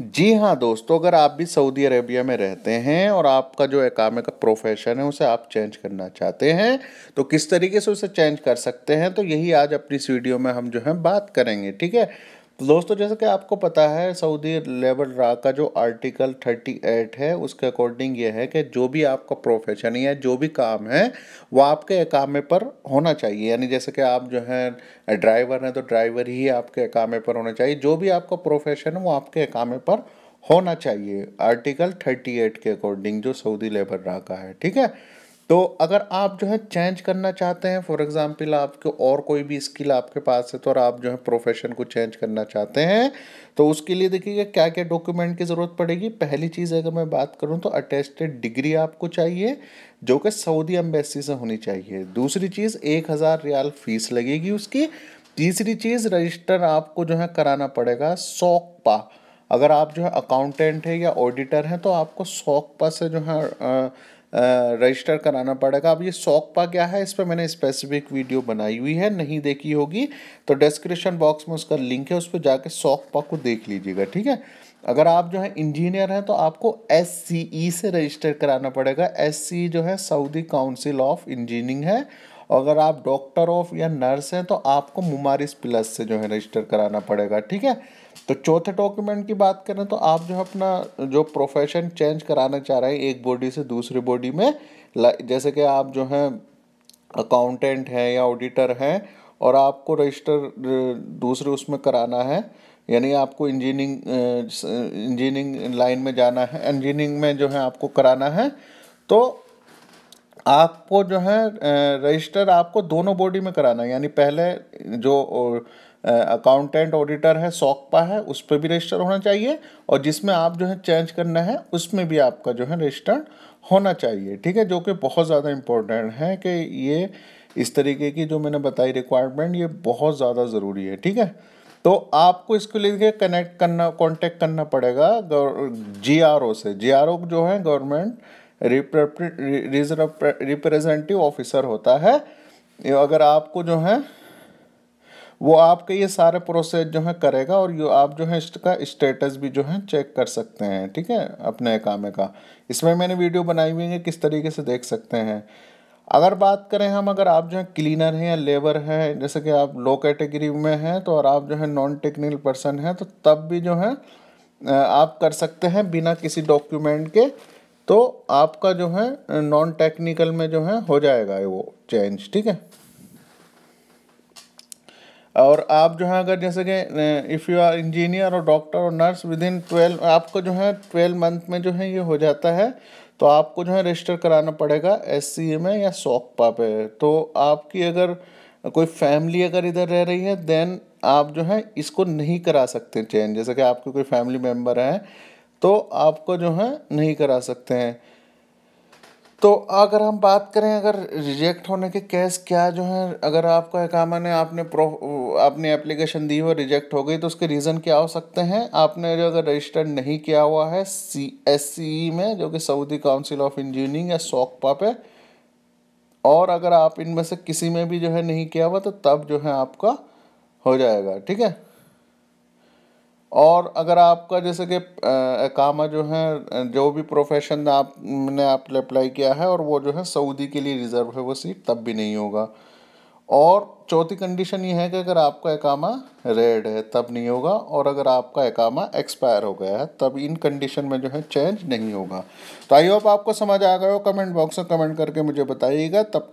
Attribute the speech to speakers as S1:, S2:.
S1: जी हाँ दोस्तों अगर आप भी सऊदी अरेबिया में रहते हैं और आपका जो एकामे का प्रोफेशन है उसे आप चेंज करना चाहते हैं तो किस तरीके से उसे चेंज कर सकते हैं तो यही आज अपनी इस वीडियो में हम जो है बात करेंगे ठीक है दोस्तों जैसा कि आपको पता है सऊदी लेबर रा का जो आर्टिकल थर्टी एट है उसके अकॉर्डिंग ये है कि जो भी आपका प्रोफेशन या जो भी काम है वो आपके अकामे पर होना चाहिए यानी जैसे कि आप जो हैं ड्राइवर हैं तो ड्राइवर ही आपके अकामे पर होना चाहिए जो भी आपका प्रोफेशन है वो आपके अकामे पर होना चाहिए आर्टिकल थर्टी के अकॉर्डिंग जो सऊदी लेबर रा का है ठीक है तो अगर आप जो है चेंज करना चाहते हैं फॉर एग्ज़ाम्पल आपके और कोई भी स्किल आपके पास है तो और आप जो है प्रोफेशन को चेंज करना चाहते हैं तो उसके लिए देखिए क्या क्या डॉक्यूमेंट की ज़रूरत पड़ेगी पहली चीज़ अगर मैं बात करूँ तो अटेस्टेड डिग्री आपको चाहिए जो कि सऊदी एम्बेसी से होनी चाहिए दूसरी चीज़ एक हज़ार रियाल फीस लगेगी उसकी तीसरी चीज़ रजिस्टर आपको जो है कराना पड़ेगा सोकपा अगर आप जो है अकाउंटेंट है या ऑडिटर हैं तो आपको सोकपा से जो है रजिस्टर कराना पड़ेगा अब ये सौकपा क्या है इस पर मैंने स्पेसिफिक वीडियो बनाई हुई है नहीं देखी होगी तो डिस्क्रिप्शन बॉक्स में उसका लिंक है उस पर जाके सौकपा को देख लीजिएगा ठीक है अगर आप जो है इंजीनियर हैं तो आपको एस e से रजिस्टर कराना पड़ेगा एस e जो है सऊदी काउंसिल ऑफ इंजीनियरिंग है अगर आप डॉक्टर ऑफ या नर्स हैं तो आपको मुमारिस प्लस से जो है रजिस्टर कराना पड़ेगा ठीक है तो चौथे डॉक्यूमेंट की बात करें तो आप जो अपना जो प्रोफेशन चेंज कराना चाह रहे हैं एक बॉडी से दूसरी बॉडी में जैसे कि आप जो हैं अकाउंटेंट हैं या ऑडिटर हैं और आपको रजिस्टर दूसरे उसमें कराना है यानी आपको इंजीनियरिंग इंजीनियरिंग लाइन में जाना है इंजीनियरिंग में जो है आपको कराना है तो आपको जो है रजिस्टर आपको दोनों बॉडी में कराना है यानी पहले जो अकाउंटेंट ऑडिटर है सौकपा है उस पर भी रजिस्टर होना चाहिए और जिसमें आप जो है चेंज करना है उसमें भी आपका जो है रजिस्टर होना चाहिए ठीक है जो कि बहुत ज़्यादा इम्पोर्टेंट है कि ये इस तरीके की जो मैंने बताई रिक्वायरमेंट ये बहुत ज़्यादा ज़रूरी है ठीक है तो आपको इसके लिए कनेक्ट करना कॉन्टेक्ट करना पड़ेगा जी आर ओ से जी आर ओ जो है गवर्नमेंट रिप्रेजेंटेटिव ऑफिसर होता है अगर आपको जो है वो आपके ये सारे प्रोसेस जो है करेगा और ये आप जो है इसका स्टेटस भी जो है चेक कर सकते हैं ठीक है अपने कामे का इसमें मैंने वीडियो बनाई हुई है किस तरीके से देख सकते हैं अगर बात करें हम अगर आप जो है क्लीनर हैं या लेबर हैं जैसे कि आप लो कैटेगरी में हैं तो और आप जो है नॉन टेक्निकल पर्सन हैं तो तब भी जो है आप कर सकते हैं बिना किसी डॉक्यूमेंट के तो आपका जो है नॉन टेक्निकल में जो है हो जाएगा वो चेंज ठीक है और आप जो है अगर जैसे कि इफ़ यू आर इंजीनियर और डॉक्टर और नर्स विद इन ट्वेल्व आपको जो है ट्वेल्व मंथ में जो है ये हो जाता है तो आपको जो है रजिस्टर कराना पड़ेगा एस में या सोकपा पे तो आपकी अगर कोई फैमिली अगर इधर रह रही है देन आप जो है इसको नहीं करा सकते चेंज जैसे कि आपके कोई फैमिली मेम्बर हैं तो आपको जो है नहीं करा सकते हैं तो अगर हम बात करें अगर रिजेक्ट होने के केस क्या जो है अगर आपका एकामा ने आपने प्रो आपने एप्लीकेशन दी हो रिजेक्ट हो गई तो उसके रीज़न क्या हो सकते हैं आपने जो अगर रजिस्टर नहीं किया हुआ है सी एस सी ई में जो कि सऊदी काउंसिल ऑफ इंजीनियरिंग या सोकपा पे और अगर आप इनमें से किसी में भी जो है नहीं किया हुआ तो तब जो है आपका हो जाएगा ठीक है और अगर आपका जैसे कि कामा जो है जो भी प्रोफेशन आपने आपने अप्लाई किया है और वो जो है सऊदी के लिए रिज़र्व है वो सीट तब भी नहीं होगा और चौथी कंडीशन ये है कि अगर आपका एकामा रेड है तब नहीं होगा और अगर आपका एकामा एक्सपायर हो गया है तब इन कंडीशन में जो है चेंज नहीं होगा तो आई होप आपको समझ आ गया हो कमेंट बॉक्स में कमेंट करके मुझे बताइएगा तब तक